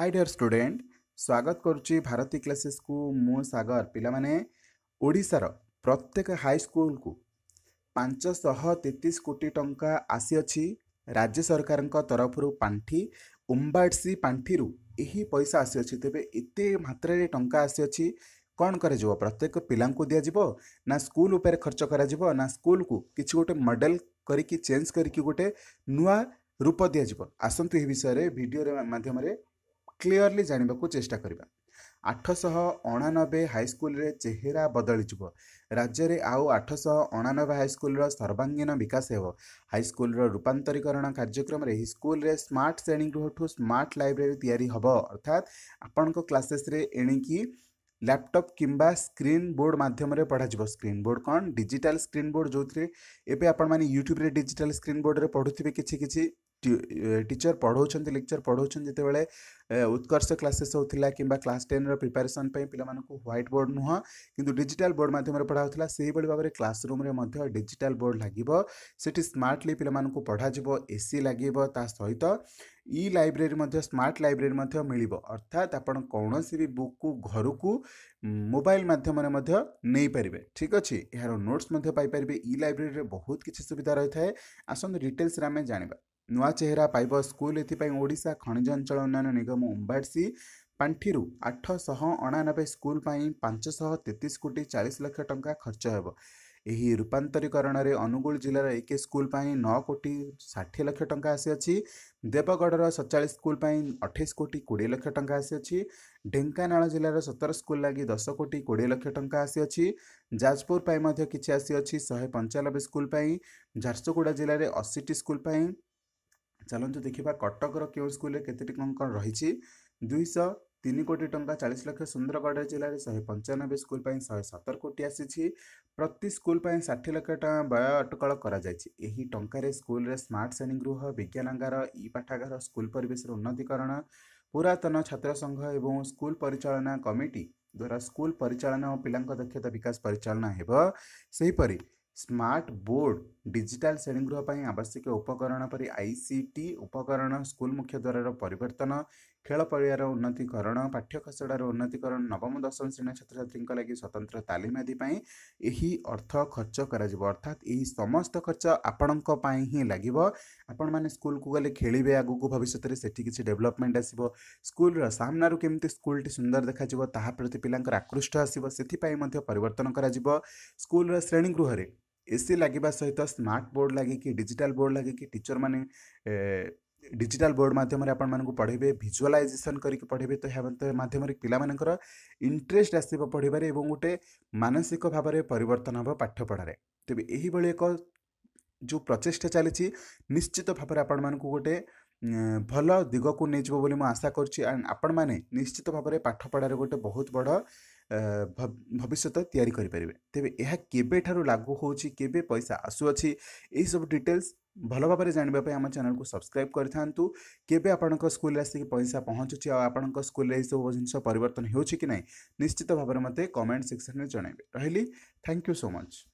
high deer student ସ୍ୱାଗତ କରୁଛି ଭାରତୀ କ୍ଲାସେସ୍କୁ ମୁଁ ସାଗର ପିଲାମାନେ ଓଡ଼ିଶାର ପ୍ରତ୍ୟେକ ହାଇସ୍କୁଲକୁ ପାଞ୍ଚଶହ ତେତିଶ କୋଟି ଟଙ୍କା ଆସିଅଛି ରାଜ୍ୟ ସରକାରଙ୍କ ତରଫରୁ ପାଣ୍ଠି ଉମ୍ବାଡ଼ସି ପାଣ୍ଠିରୁ ଏହି ପଇସା ଆସିଅଛି ତେବେ ଏତେ ମାତ୍ରାରେ ଟଙ୍କା ଆସିଅଛି କ'ଣ କରାଯିବ ପ୍ରତ୍ୟେକ ପିଲାଙ୍କୁ ଦିଆଯିବ ନା ସ୍କୁଲ ଉପରେ ଖର୍ଚ୍ଚ କରାଯିବ ନା ସ୍କୁଲକୁ କିଛି ଗୋଟେ ମଡ଼େଲ କରିକି ଚେଞ୍ଜ କରିକି ଗୋଟେ ନୂଆ ରୂପ ଦିଆଯିବ ଆସନ୍ତୁ ଏହି ବିଷୟରେ ଭିଡ଼ିଓରେ ମାଧ୍ୟମରେ କ୍ଲିଅରଲି ଜାଣିବାକୁ ଚେଷ୍ଟା କରିବା ଆଠଶହ ଅଣାନବେ ହାଇସ୍କୁଲରେ ଚେହେରା ବଦଳିଯିବ ରାଜ୍ୟରେ ଆଉ ଆଠଶହ ଅଣାନବେ ହାଇସ୍କୁଲର ସର୍ବାଙ୍ଗୀନ ବିକାଶ ହେବ ହାଇସ୍କୁଲର ରୂପାନ୍ତରୀକରଣ କାର୍ଯ୍ୟକ୍ରମରେ ଏହି ସ୍କୁଲରେ ସ୍ମାର୍ଟ ଶ୍ରେଣୀଗୃହଠୁ ସ୍ମାର୍ଟ ଲାଇବ୍ରେରୀ ତିଆରି ହେବ ଅର୍ଥାତ୍ ଆପଣଙ୍କ କ୍ଲାସେସ୍ରେ ଏଣିକି ଲ୍ୟାପଟପ୍ କିମ୍ବା ସ୍କ୍ରିନ୍ ବୋର୍ଡ଼ ମାଧ୍ୟମରେ ପଢ଼ାଯିବ ସ୍କ୍ରିନ୍ ବୋର୍ଡ଼ କ'ଣ ଡିଜିଟାଲ୍ ସ୍କ୍ରିନ୍ ବୋର୍ଡ଼ ଯେଉଁଥିରେ ଏବେ ଆପଣମାନେ ୟୁଟ୍ୟୁବରେ ଡିଜିଟାଲ୍ ସ୍କ୍ରିନ୍ ବୋର୍ଡ଼ରେ ପଢ଼ୁଥିବେ କିଛି କିଛି टीचर पढ़ाऊँ लेक्चर पढ़ाऊँ जिते बड़े उत्कर्ष क्लासेस होता कि क्लास टेन रिपेरेसन पाला ह्वैट बोर्ड नुह कि डिजिटल बोर्ड मध्यम पढ़ा होता से ही भाव में क्लासरूम डिजिटल बोर्ड लगे से स्मार्टली पा पढ़ा ए सी लगे सहित इ लाइब्रेरी स्मार्ट लाइब्रेरी मिल अर्थात आप कौन सी बुक को घर को मोबाइल मध्यम नहीं पारे ठीक अच्छे यार नोट्स इ लाइब्रेरी बहुत किसी सुविधा रही है आसत डिटेल्स आम जाना ନୂଆ ଚେହେରା ପାଇବ ସ୍କୁଲ ଏଥିପାଇଁ ଓଡ଼ିଶା ଖଣିଜ ଅଞ୍ଚଳ ଉନ୍ନୟନ ନିଗମ ଉମ୍ବାଡ଼ସି ପାଣ୍ଠିରୁ ଆଠଶହ ଅଣାନବେ ସ୍କୁଲ ପାଇଁ ପାଞ୍ଚଶହ ତେତିଶ କୋଟି ଚାଳିଶ ଲକ୍ଷ ଟଙ୍କା ଖର୍ଚ୍ଚ ହେବ ଏହି ରୂପାନ୍ତରୀକରଣରେ ଅନୁଗୁଳ ଜିଲ୍ଲାର ଏକେ ସ୍କୁଲ ପାଇଁ ନଅ କୋଟି ଷାଠିଏ ଲକ୍ଷ ଟଙ୍କା ଆସିଅଛି ଦେବଗଡ଼ର ସତଚାଳିଶ ସ୍କୁଲ ପାଇଁ ଅଠେଇଶ କୋଟି କୋଡ଼ିଏ ଲକ୍ଷ ଟଙ୍କା ଆସିଅଛି ଢେଙ୍କାନାଳ ଜିଲ୍ଲାର ସତର ସ୍କୁଲ ଲାଗି ଦଶ କୋଟି କୋଡ଼ିଏ ଲକ୍ଷ ଟଙ୍କା ଆସିଅଛି ଯାଜପୁର ପାଇଁ ମଧ୍ୟ କିଛି ଆସିଅଛି ଶହେ ପଞ୍ଚାନବେ ସ୍କୁଲ ପାଇଁ ଝାରସୁଗୁଡ଼ା ଜିଲ୍ଲାରେ ଅଶୀଟି ସ୍କୁଲ ପାଇଁ চালন তো দেখিবা কটকৰ কিউ স্কুলে কেইটা কি কোন কৰিছি 200 3 কোটি টংকা 40 লাখ সুন্দরগড় জিলাৰ 195 স্কুল পাই 170 কোটি আছিসি প্ৰতি স্কুল পাই 60 লাখ টকা ব্যয়তকল কৰা যায়ছি এই টংকাৰে স্কুলৰ স্মার্ট সেনিং গৃহ বিজ্ঞানাঙ্গৰ ই পাঠাগাৰ স্কুল পৰিবেশৰ উন্নতিকৰণ पुराতন ছাত্রসংহ আৰু স্কুল পৰিচালনা কমিটিৰা স্কুল পৰিচালনা আৰু পিলংক দক্ষত বিকাশ পৰিচালনা হবা সেই পৰি স্মার্ট বৰ্ড ଡିଜିଟାଲ ଶ୍ରେଣୀଗୃହ ପାଇଁ ଆବଶ୍ୟକ ଉପକରଣ ପରି ଆଇ ସି ଟି ଉପକରଣ ସ୍କୁଲ ମୁଖ୍ୟ ଦ୍ୱାରର ପରିବର୍ତ୍ତନ ଖେଳ ପଡ଼ିଆର ଉନ୍ନତିକରଣ ପାଠ୍ୟ ଖସଡ଼ାର ଉନ୍ନତିକରଣ ନବମ ଦଶମ ଶ୍ରେଣୀ ଛାତ୍ରଛାତ୍ରୀଙ୍କ ଲାଗି ସ୍ୱତନ୍ତ୍ର ତାଲିମ ଆଦି ପାଇଁ ଏହି ଅର୍ଥ ଖର୍ଚ୍ଚ କରାଯିବ ଅର୍ଥାତ୍ ଏହି ସମସ୍ତ ଖର୍ଚ୍ଚ ଆପଣଙ୍କ ପାଇଁ ହିଁ ଲାଗିବ ଆପଣମାନେ ସ୍କୁଲକୁ ଗଲେ ଖେଳିବେ ଆଗକୁ ଭବିଷ୍ୟତରେ ସେଠି କିଛି ଡେଭଲପମେଣ୍ଟ ଆସିବ ସ୍କୁଲର ସାମ୍ନାରୁ କେମିତି ସ୍କୁଲଟି ସୁନ୍ଦର ଦେଖାଯିବ ତାହା ପ୍ରତି ପିଲାଙ୍କର ଆକୃଷ୍ଟ ଆସିବ ସେଥିପାଇଁ ମଧ୍ୟ ପରିବର୍ତ୍ତନ କରାଯିବ ସ୍କୁଲର ଶ୍ରେଣୀଗୃହରେ এসি লাগা সহিত স্মার্ট ବୋର୍ଡ଼ ଲାଗିକି ଡିଜିଟାଲ ବୋର୍ଡ଼ ଲାଗିକି ଟିଚରମାନେ ଡିଜିଟାଲ ବୋର୍ଡ଼ ମାଧ୍ୟମରେ ଆପଣମାନଙ୍କୁ ପଢ଼େଇବେ ଭିଜୁଆଲାଇଜେସନ୍ କରିକି ପଢ଼େଇବେ ତ ଏହା ମାଧ୍ୟମରେ ପିଲାମାନଙ୍କର ଇଣ୍ଟରେଷ୍ଟ ଆସିବ ପଢ଼ିବାରେ ଏବଂ ଗୋଟେ ମାନସିକ ଭାବରେ ପରିବର୍ତ୍ତନ ହେବ ପାଠପଢ଼ାରେ ତେବେ ଏହିଭଳି ଏକ ଯେଉଁ ପ୍ରଚେଷ୍ଟା ଚାଲିଛି ନିଶ୍ଚିତ ଭାବରେ ଆପଣମାନଙ୍କୁ ଗୋଟେ ଭଲ ଦିଗକୁ ନେଇଯିବ ବୋଲି ମୁଁ ଆଶା କରୁଛି ଆଣ୍ଡ ଆପଣମାନେ ନିଶ୍ଚିତ ଭାବରେ ପାଠପଢ଼ାରେ ଗୋଟେ ବହୁତ ବଡ଼ ଭବିଷ୍ୟତ ତିଆରି କରିପାରିବେ ତେବେ ଏହା କେବେଠାରୁ ଲାଗୁ ହେଉଛି କେବେ ପଇସା ଆସୁଅଛି ଏହିସବୁ ଡିଟେଲ୍ସ ଭଲ ଭାବରେ ଜାଣିବା ପାଇଁ ଆମ ଚ୍ୟାନେଲକୁ ସବସ୍କ୍ରାଇବ୍ କରିଥାନ୍ତୁ କେବେ ଆପଣଙ୍କ ସ୍କୁଲରେ ଆସିକି ପଇସା ପହଞ୍ଚୁଛି ଆଉ ଆପଣଙ୍କ ସ୍କୁଲରେ ଏହିସବୁ ଜିନିଷ ପରିବର୍ତ୍ତନ ହେଉଛି କି ନାହିଁ ନିଶ୍ଚିତ ଭାବରେ ମୋତେ କମେଣ୍ଟ ସେକ୍ସନରେ ଜଣାଇବେ ରହିଲି ଥ୍ୟାଙ୍କ ୟୁ ସୋ ମଚ୍